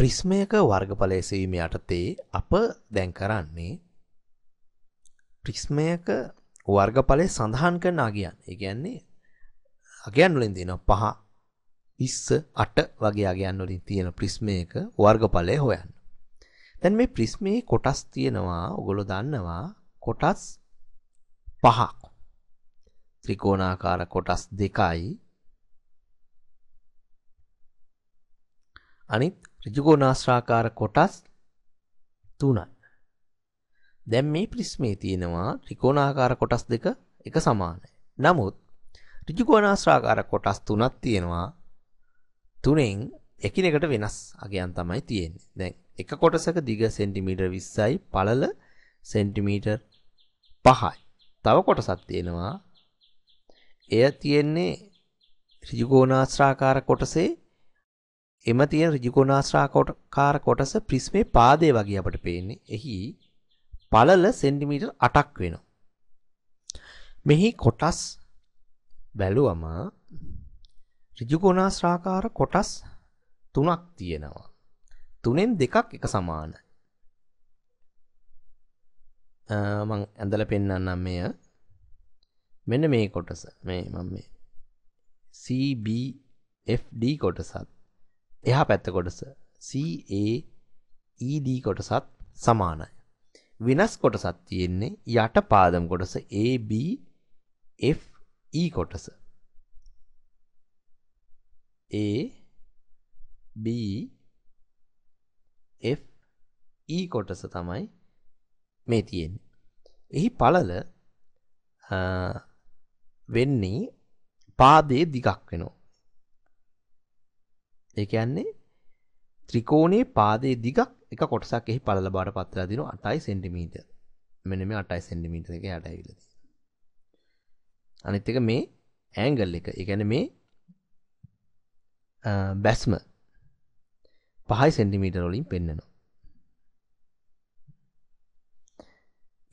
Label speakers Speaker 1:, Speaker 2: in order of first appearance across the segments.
Speaker 1: ප්‍රිස්මයක වර්ගඵලය සවීම යටතේ අප දැන් කරන්නේ ප්‍රිස්මයක වර්ගඵලය සඳහන් කරන අගයන් එකන්නේ අගයන් වලින් දෙන පහ ඉස්ස අට වගේ අගයන් වලින් තියෙන ප්‍රිස්මයක වර්ගඵලය හොයන්න තැන් මේ ප්‍රිස්මේ කොටස් තියෙනවා ඔගොලො දන්නවා කොටස් පහක් ත්‍රිකෝණාකාර කොටස් දෙකයි අනිත් ඍජුකෝණාශ්‍රාකාර කොටස් තුනයි. දැන් මේ ප්‍රිස්මේ තියෙනවා ත්‍රිකෝණාකාර කොටස් දෙක එක සමානයි. නමුත් ඍජුකෝණාශ්‍රාකාර කොටස් තුනක් තියෙනවා. තුනෙන් එකිනෙකට වෙනස් අගයන් තමයි තියෙන්නේ. දැන් එක කොටසක දිග සෙන්ටිමීටර් 20යි, පළල සෙන්ටිමීටර් 5යි. තව කොටසක් තියෙනවා. එය තියෙන්නේ ඍජුකෝණාශ්‍රාකාර කොටසේ එම තියෙන ඍජුකෝණාශ්‍රාකාර කොටස ප්‍රිස්මේ පාදය වගේ අපට පේන්නේ. එහි පළල සෙන්ටිමීටර් 8ක් වෙනවා. මෙහි කොටස් බැලුවම ඍජුකෝණාශ්‍රාකාර කොටස් තුනක් තියෙනවා. තුනෙන් දෙකක් එක සමානයි. මං ඇඳලා පෙන්නන්නම් මෙය. මෙන්න මේ කොටස. මේ මම මේ CBFD කොටසත් එහා පැත්ත කොටස CAED කොටසත් සමානයි. වෙනස් කොටසක් තියෙන්නේ යට පාදම කොටස AB FE කොටස. A B F E කොටස තමයි මේ තියෙන්නේ. එහි පළල වෙන්නේ පාදයේ දිගක් වෙනවා. ඒ කියන්නේ ත්‍රිකෝණයේ පාදයේ දිගක් එක කොටසක් එහි පළල බාට පත්වලා දිනවා 8 cm. මෙන්න මේ 8 cm එක යට ඇවිල්ලා තියෙනවා. අනිත් එක මේ ඇන්ගල් එක. ඒ කියන්නේ මේ බැස්ම 5 cm වලින් පෙන්වනවා.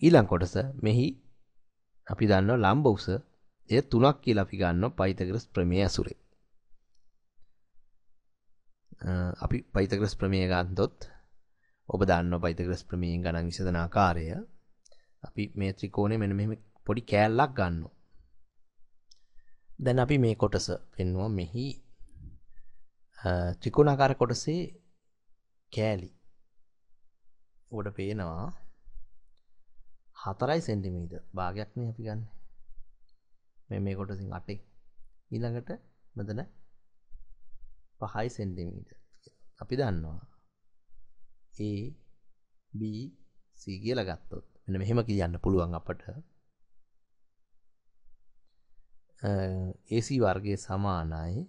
Speaker 1: ඊළඟ කොටස මෙහි අපි දන්නවා ලම්බ උස එය 3ක් කියලා අපි ගන්නවා පයිතගරස් ප්‍රමේය ඇසුරේ. අපි පයිතග්‍රස් ප්‍රමය ගන්තොත් ඔබ දන්න පයිතග්‍රස් ප්‍රමීයෙන් ගණන් විසධනාකාරය අපි මේ ත්‍රිකෝණය මෙන මෙම පොඩි කෑල්ලක් ගන්න දැන් අපි මේ කොටස පෙන්වා මෙහි ත්‍රිකුණාකාර කොටසේ කෑලි ගොඩ පේනවා හතරයි සෙන්ටිමීද භාගයක්න අපි ගන්න මෙ මේ කොටසින් අටේ ඊළඟට මෙතන පහයි සෙන්ටිමීට අපි දන්නවා ඒ බC කියල ගත්තොත් එන මෙහෙම කියන්න පුළුවන් අපට AC වර්ගය සමානයි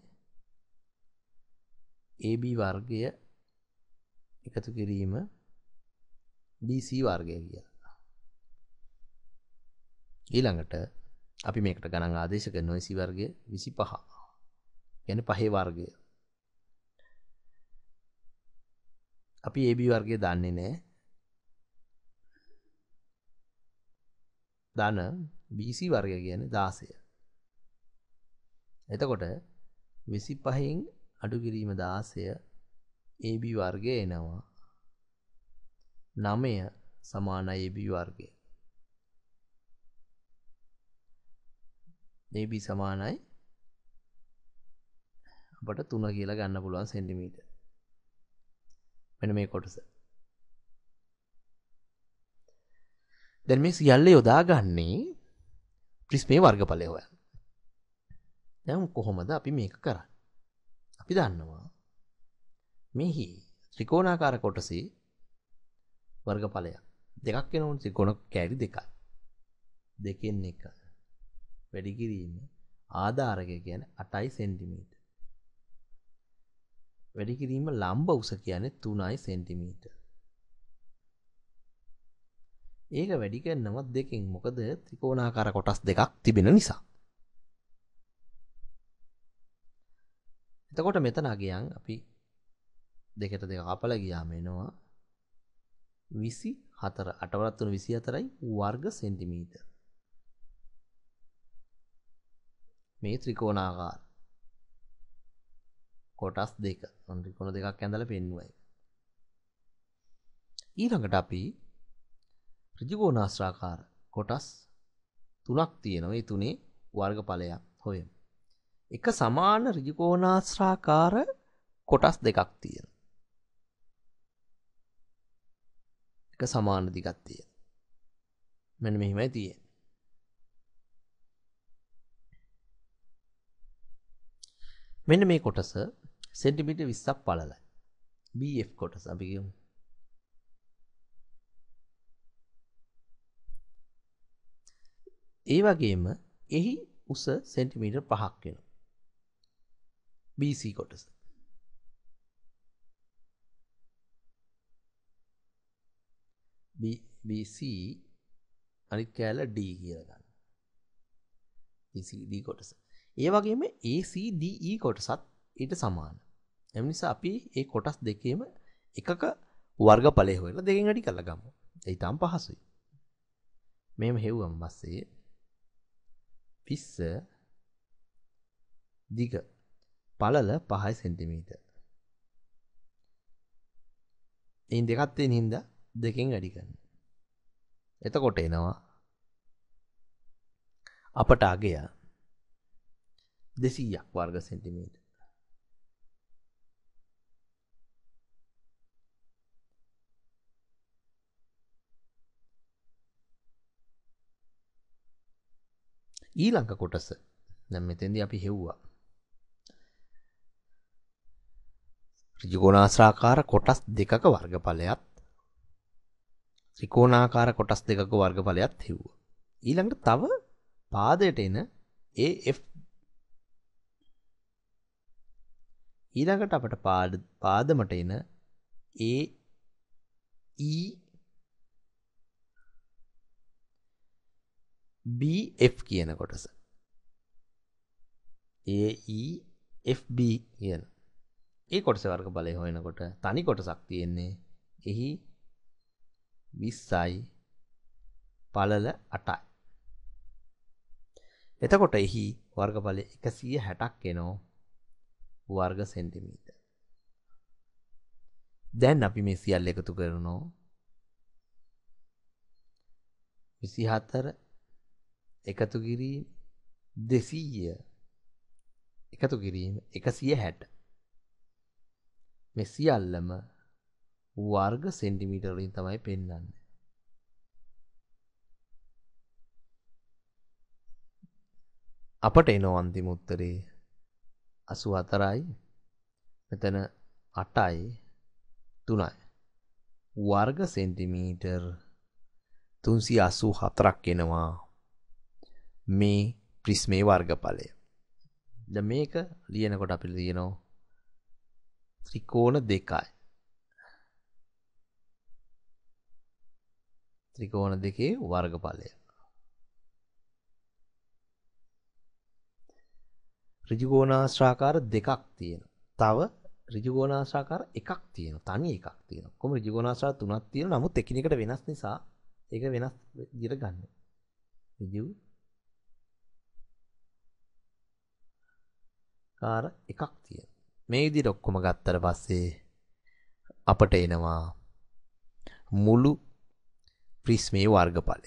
Speaker 1: AB වර්ගය එකතු කිරීම BC වර්ගය කියලා ඊළඟට අපි මේකට ගණන් ආදේශක නොයිසි වර්ගය විසි පහ ගැන පහේ වර්ගය අපි AB වර්ගය දන්නේ නෑ ධන BC වර්ගය කියන්නේ දාසය එතකොට විසි පහෙන් අඩුකිරීම දාසය AB වර්ගය එනවා නමය සමාන AB වර්ගය AB සමානයි අපට තුන කියලා ගන්න පුළුවන් සෙන්ටිමීටර් මෙන මේ කොටස දැන් මේ සියල්ල යොදා ගන්නේ ප්‍රිස්මේ වර්ගඵලය හොයන් දැම් කොහොමද අපි මේක කරන්න අපි දන්නවා මෙහි ත්‍රිකෝණාකාර කොටසේ වර්ගඵලය දෙකක් එනවන් සිකොන කෑරි දෙකයි දෙකෙන් එක වැඩිකිරීම ආධාරක ගැන අටයි සෙන්ටිමීට වැඩිකිරීම ලම්බ උස කියන්නේ තුනයි සෙන්ටිමීට ඒක වැඩි කරනවත් දෙකින් මොකද ත්‍රිකෝණාකාර කොටස් දෙකක් තිබෙන නිසා එතකොට මෙතන අගයන් අපි දෙකට දෙක අපල ගියාම එනවා විසි හතර අටවරත්වන විසි අතරයි වර්ග සෙන්ටිමීට මේ ත්‍රිකෝණාකාර කොටස් දෙක ත්‍රිකෝණ දෙකක් ඇඳලා පෙන්වයි. ඊළඟට අපි ඍජුකෝණාශ්‍රාකාර කොටස් තුනක් තියෙනවා. ඒ තුනේ වර්ගඵලයක් හොයමු. එක සමාන ඍජුකෝණාශ්‍රාකාර කොටස් දෙකක් තියෙනවා. එක සමාන දිගක් තියෙනවා. මෙන්න මෙහිමයි තියෙන්නේ. මෙන්න මේ කොටස සෙන්ටිමිට විස්සක් පලලයි BF කොටස් අපිගමු ඒ වගේම එහි උස සෙන්ටිමීටර් පහක් වෙන BC කොටස BC අනිත් කෑල D කියලගන්න BCD කොටස ඒ වගේම ACDE කොටසත් ඊට සමාන එම නිසා අපි ඒ කොටස් දෙකේම එකක වර්ග පලය හොල දෙකින් අඩි කල්ල ගම ඒතාම් පහසුයි මෙම හෙව්වම් බස්සේ පිස්ස දිග පලල පහයි සෙන්ටිමීට එන් දෙකත්තේ හින්ද දෙකෙන් අඩිකන්න එතකොට එනවා අපට අගයා දෙසීයක් වර්ග සෙන්ටිමීට ඊළංක කොටස දැම් මෙතෙන්ද අපි හෙව්වා රිජිගෝනාශ්‍රාකාර කොටස් දෙකක වර්ගඵලයත් ත්‍රිකෝණාකාර කොටස් දෙකක වර්ගඵලයත් හෙව්වා ඊළඟට තව පාදයට එන AF ඊළඟට අපට පාදමට එන AE BF කියන කොටස AEFB කියන ඒ කොටස වර්ග බලය හොයනකොට තනි කොටසක් තියෙන්නේ එහි විස්සයි පලල අටයි එතකොට එහි වර්ගඵල එකසිය හැටක් එනෝ වර්ග සෙන්ටිමීට දැන් අපි මේ සියල් එකතු කරනෝ විසිහතර එකතු කිරීම දෙසීය එකතු කිරීම එකසිය හැට මෙසිියල්ලම වර්ග සෙන්ටිමීටරලින් තමයි පෙන්න්න අපට එනොවන්තිම උත්තරේ අසු අතරයි මෙතන අටයි තුනයි වර්ග සෙන්ටිමීටර් තුන්සි අසු හතරක් එෙනවා මේ ප්‍රිස්මේ වර්ගඵලය ද මේක ලියනකොට අපි ලියනෝ ත්‍රිකෝණ දෙකයි ත්‍රිකෝණ දෙකේ වර්ගඵලය රිජිගෝනාශ්‍රාකාර දෙකක් තියෙන තව රිජිගෝනාශාකාර එකක් තියෙන තනි එකක් තියෙන කොම රිජිගෝනාශා තුනත් තියෙන නමුත් එකනිකට වෙනස් නිසා එක වෙනස් දිර ගන්න රිජ කාර එකක් තියෙන. මේ විදිහට ඔක්කොම ගත්තට පස්සේ අපට එනවා මුළු ප්‍රිස්මේ වර්ගඵලය.